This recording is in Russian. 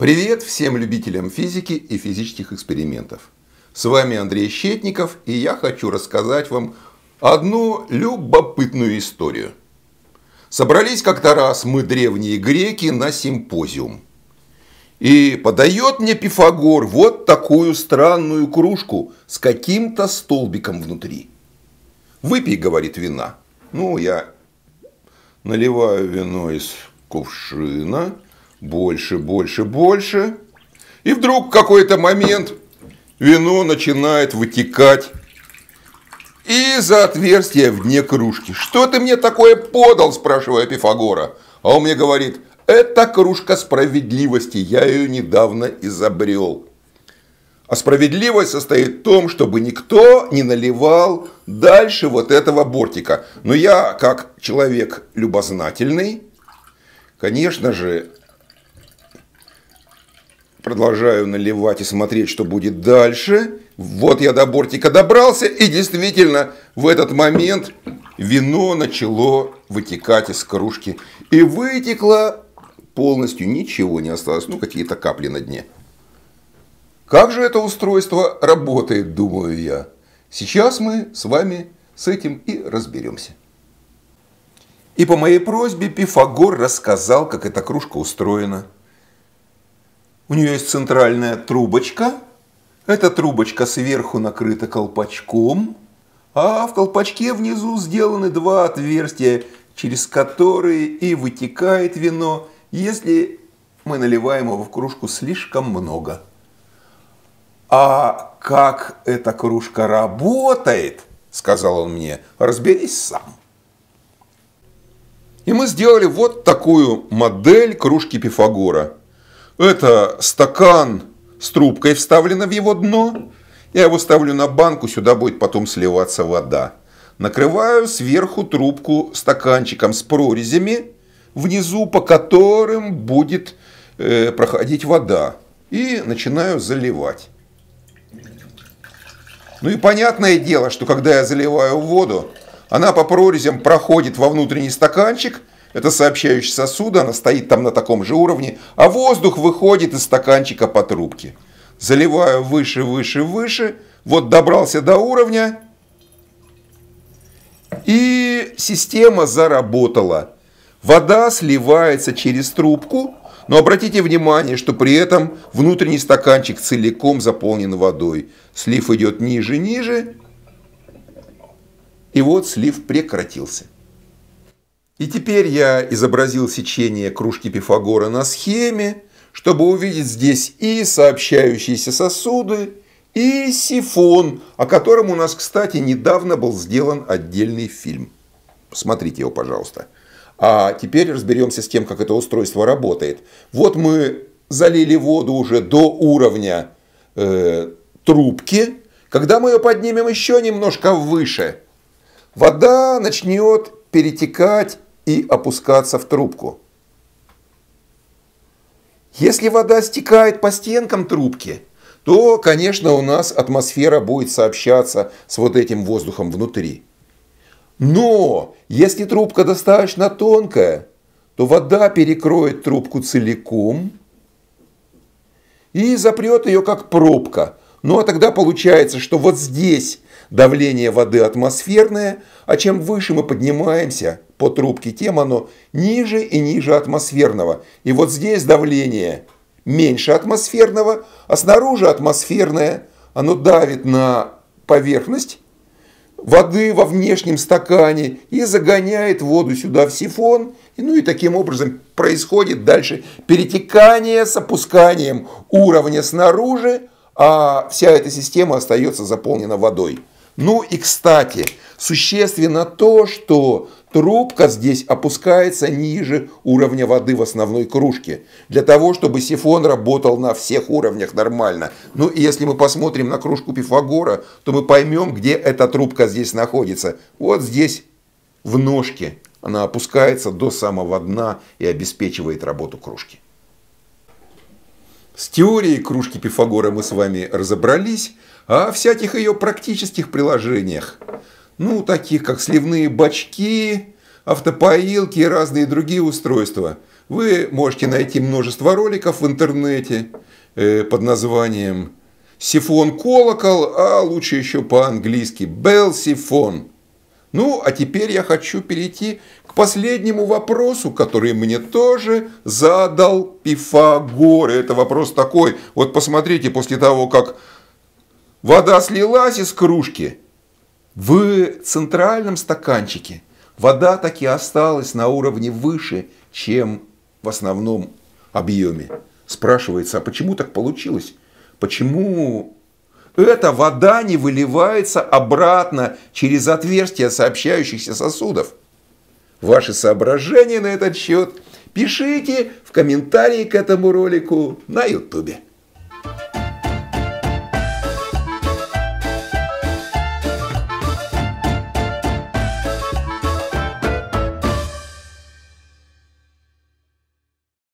Привет всем любителям физики и физических экспериментов. С вами Андрей Щетников, и я хочу рассказать вам одну любопытную историю. Собрались как-то раз мы, древние греки, на симпозиум. И подает мне Пифагор вот такую странную кружку с каким-то столбиком внутри. «Выпей», — говорит, — «вина». Ну, я наливаю вино из кувшина – больше, больше, больше. И вдруг в какой-то момент вино начинает вытекать из отверстия в дне кружки. «Что ты мне такое подал?» – спрашиваю Пифагора. А он мне говорит, «Это кружка справедливости, я ее недавно изобрел». А справедливость состоит в том, чтобы никто не наливал дальше вот этого бортика. Но я, как человек любознательный, конечно же, Продолжаю наливать и смотреть, что будет дальше. Вот я до бортика добрался, и действительно в этот момент вино начало вытекать из кружки. И вытекло полностью, ничего не осталось, ну какие-то капли на дне. Как же это устройство работает, думаю я. Сейчас мы с вами с этим и разберемся. И по моей просьбе Пифагор рассказал, как эта кружка устроена – у нее есть центральная трубочка. Эта трубочка сверху накрыта колпачком, а в колпачке внизу сделаны два отверстия, через которые и вытекает вино, если мы наливаем его в кружку слишком много. «А как эта кружка работает?» – сказал он мне. «Разберись сам». И мы сделали вот такую модель кружки Пифагора – это стакан с трубкой вставлено в его дно. Я его ставлю на банку, сюда будет потом сливаться вода. Накрываю сверху трубку стаканчиком с прорезями, внизу по которым будет э, проходить вода. И начинаю заливать. Ну и понятное дело, что когда я заливаю воду, она по прорезям проходит во внутренний стаканчик – это сообщающий сосуд, она стоит там на таком же уровне, а воздух выходит из стаканчика по трубке. Заливаю выше, выше, выше, вот добрался до уровня, и система заработала. Вода сливается через трубку, но обратите внимание, что при этом внутренний стаканчик целиком заполнен водой. Слив идет ниже, ниже, и вот слив прекратился. И теперь я изобразил сечение кружки Пифагора на схеме, чтобы увидеть здесь и сообщающиеся сосуды, и сифон, о котором у нас, кстати, недавно был сделан отдельный фильм. Посмотрите его, пожалуйста. А теперь разберемся с тем, как это устройство работает. Вот мы залили воду уже до уровня э, трубки. Когда мы ее поднимем еще немножко выше, вода начнет перетекать и опускаться в трубку. Если вода стекает по стенкам трубки, то, конечно, у нас атмосфера будет сообщаться с вот этим воздухом внутри. Но если трубка достаточно тонкая, то вода перекроет трубку целиком и запрет ее как пробка. Ну а тогда получается, что вот здесь Давление воды атмосферное, а чем выше мы поднимаемся по трубке, тем оно ниже и ниже атмосферного. И вот здесь давление меньше атмосферного, а снаружи атмосферное, оно давит на поверхность воды во внешнем стакане и загоняет воду сюда в сифон. И, ну и таким образом происходит дальше перетекание с опусканием уровня снаружи, а вся эта система остается заполнена водой. Ну и, кстати, существенно то, что трубка здесь опускается ниже уровня воды в основной кружке, для того, чтобы сифон работал на всех уровнях нормально. Ну и если мы посмотрим на кружку Пифагора, то мы поймем, где эта трубка здесь находится. Вот здесь, в ножке, она опускается до самого дна и обеспечивает работу кружки. С теорией кружки Пифагора мы с вами разобрались, а о всяких ее практических приложениях. Ну, таких как сливные бачки, автопоилки и разные другие устройства. Вы можете найти множество роликов в интернете э, под названием «Сифон колокол», а лучше еще по-английски «Bell сифон». Ну, а теперь я хочу перейти к последнему вопросу, который мне тоже задал Пифагор. это вопрос такой. Вот посмотрите, после того, как Вода слилась из кружки. В центральном стаканчике вода таки осталась на уровне выше, чем в основном объеме. Спрашивается, а почему так получилось? Почему эта вода не выливается обратно через отверстия сообщающихся сосудов? Ваши соображения на этот счет пишите в комментарии к этому ролику на YouTube.